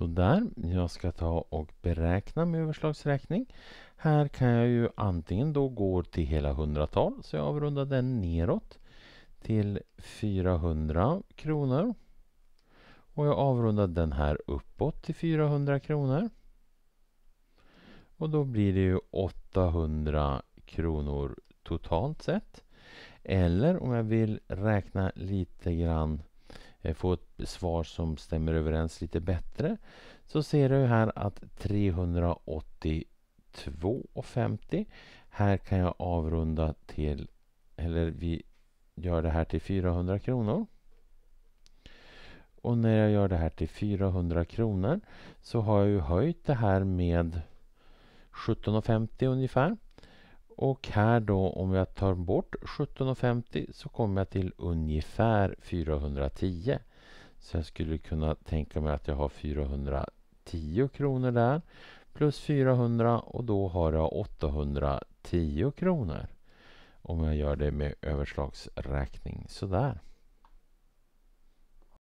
Sådär, jag ska ta och beräkna med överslagsräkning. Här kan jag ju antingen då gå till hela hundratal, så jag avrundar den neråt till 400 kronor. Och jag avrundar den här uppåt till 400 kronor. Och då blir det ju 800 kronor totalt sett. Eller om jag vill räkna lite grann Eh, få ett svar som stämmer överens lite bättre så ser du här att 382,50 här kan jag avrunda till eller vi gör det här till 400 kronor. Och när jag gör det här till 400 kronor så har jag ju höjt det här med 17,50 ungefär. Och här då om jag tar bort 17,50 så kommer jag till ungefär 410. Så jag skulle kunna tänka mig att jag har 410 kronor där plus 400 och då har jag 810 kronor. Om jag gör det med överslagsräkning sådär.